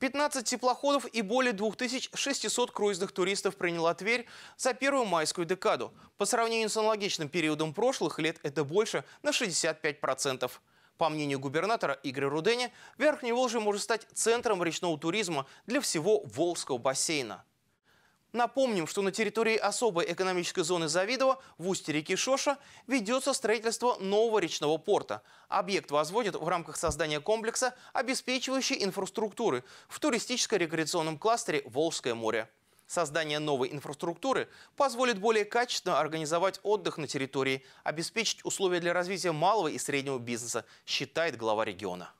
15 теплоходов и более 2600 круизных туристов приняла Тверь за первую майскую декаду. По сравнению с аналогичным периодом прошлых лет это больше на 65%. По мнению губернатора Игоря Руденя, Верхний Волжье может стать центром речного туризма для всего Волжского бассейна. Напомним, что на территории особой экономической зоны Завидово в устье реки Шоша ведется строительство нового речного порта. Объект возводят в рамках создания комплекса, обеспечивающей инфраструктуры в туристическо-рекреационном кластере «Волжское море». Создание новой инфраструктуры позволит более качественно организовать отдых на территории, обеспечить условия для развития малого и среднего бизнеса, считает глава региона.